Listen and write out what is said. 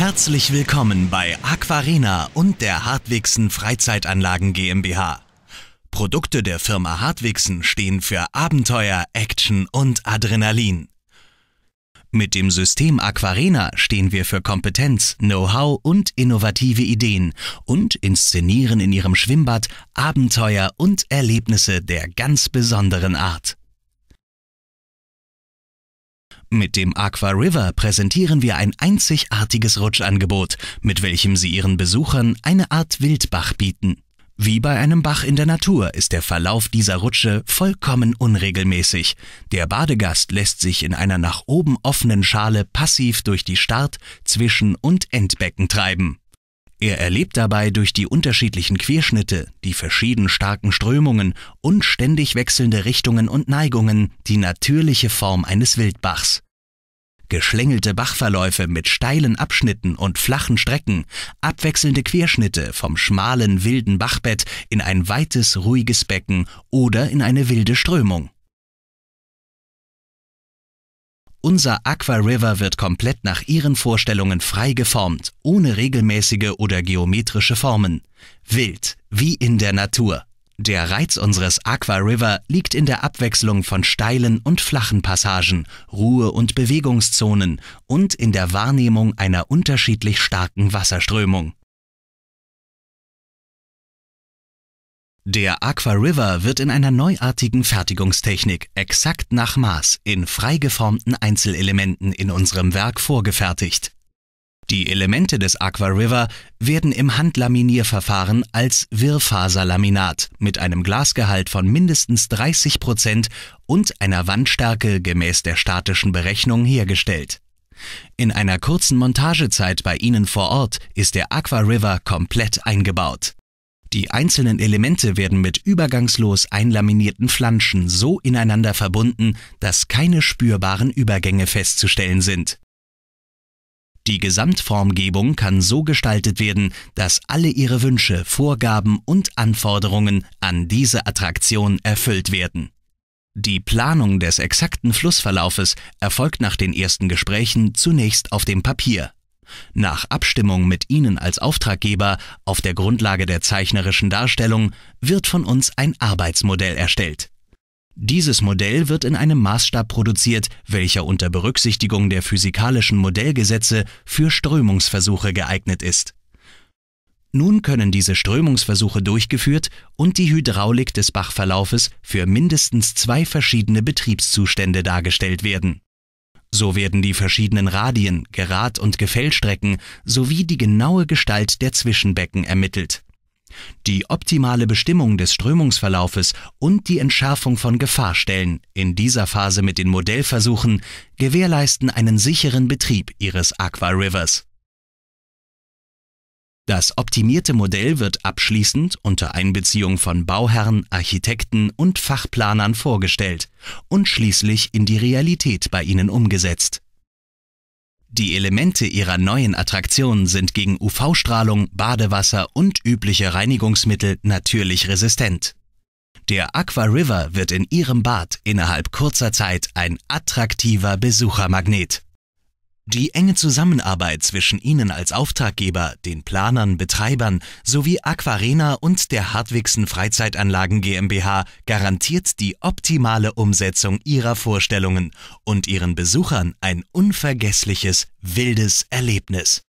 Herzlich willkommen bei Aquarena und der Hartwigsen Freizeitanlagen GmbH. Produkte der Firma Hartwigsen stehen für Abenteuer, Action und Adrenalin. Mit dem System Aquarena stehen wir für Kompetenz, Know-how und innovative Ideen und inszenieren in ihrem Schwimmbad Abenteuer und Erlebnisse der ganz besonderen Art. Mit dem Aqua River präsentieren wir ein einzigartiges Rutschangebot, mit welchem Sie Ihren Besuchern eine Art Wildbach bieten. Wie bei einem Bach in der Natur ist der Verlauf dieser Rutsche vollkommen unregelmäßig. Der Badegast lässt sich in einer nach oben offenen Schale passiv durch die Start-, Zwischen- und Endbecken treiben. Er erlebt dabei durch die unterschiedlichen Querschnitte, die verschieden starken Strömungen und ständig wechselnde Richtungen und Neigungen die natürliche Form eines Wildbachs. Geschlängelte Bachverläufe mit steilen Abschnitten und flachen Strecken, abwechselnde Querschnitte vom schmalen wilden Bachbett in ein weites, ruhiges Becken oder in eine wilde Strömung. Unser Aqua River wird komplett nach Ihren Vorstellungen frei geformt, ohne regelmäßige oder geometrische Formen. Wild, wie in der Natur. Der Reiz unseres Aqua River liegt in der Abwechslung von steilen und flachen Passagen, Ruhe- und Bewegungszonen und in der Wahrnehmung einer unterschiedlich starken Wasserströmung. Der Aqua River wird in einer neuartigen Fertigungstechnik exakt nach Maß in frei geformten Einzelelementen in unserem Werk vorgefertigt. Die Elemente des Aqua River werden im Handlaminierverfahren als Wirrfaserlaminat mit einem Glasgehalt von mindestens 30% Prozent und einer Wandstärke gemäß der statischen Berechnung hergestellt. In einer kurzen Montagezeit bei Ihnen vor Ort ist der Aqua River komplett eingebaut. Die einzelnen Elemente werden mit übergangslos einlaminierten Flanschen so ineinander verbunden, dass keine spürbaren Übergänge festzustellen sind. Die Gesamtformgebung kann so gestaltet werden, dass alle ihre Wünsche, Vorgaben und Anforderungen an diese Attraktion erfüllt werden. Die Planung des exakten Flussverlaufes erfolgt nach den ersten Gesprächen zunächst auf dem Papier nach Abstimmung mit Ihnen als Auftraggeber auf der Grundlage der zeichnerischen Darstellung wird von uns ein Arbeitsmodell erstellt. Dieses Modell wird in einem Maßstab produziert, welcher unter Berücksichtigung der physikalischen Modellgesetze für Strömungsversuche geeignet ist. Nun können diese Strömungsversuche durchgeführt und die Hydraulik des Bachverlaufes für mindestens zwei verschiedene Betriebszustände dargestellt werden. So werden die verschiedenen Radien, Gerad- und Gefällstrecken sowie die genaue Gestalt der Zwischenbecken ermittelt. Die optimale Bestimmung des Strömungsverlaufes und die Entschärfung von Gefahrstellen, in dieser Phase mit den Modellversuchen, gewährleisten einen sicheren Betrieb ihres Aqua Rivers. Das optimierte Modell wird abschließend unter Einbeziehung von Bauherren, Architekten und Fachplanern vorgestellt und schließlich in die Realität bei ihnen umgesetzt. Die Elemente ihrer neuen Attraktion sind gegen UV-Strahlung, Badewasser und übliche Reinigungsmittel natürlich resistent. Der Aqua River wird in ihrem Bad innerhalb kurzer Zeit ein attraktiver Besuchermagnet. Die enge Zusammenarbeit zwischen Ihnen als Auftraggeber, den Planern, Betreibern sowie Aquarena und der Hartwigsen Freizeitanlagen GmbH garantiert die optimale Umsetzung Ihrer Vorstellungen und Ihren Besuchern ein unvergessliches, wildes Erlebnis.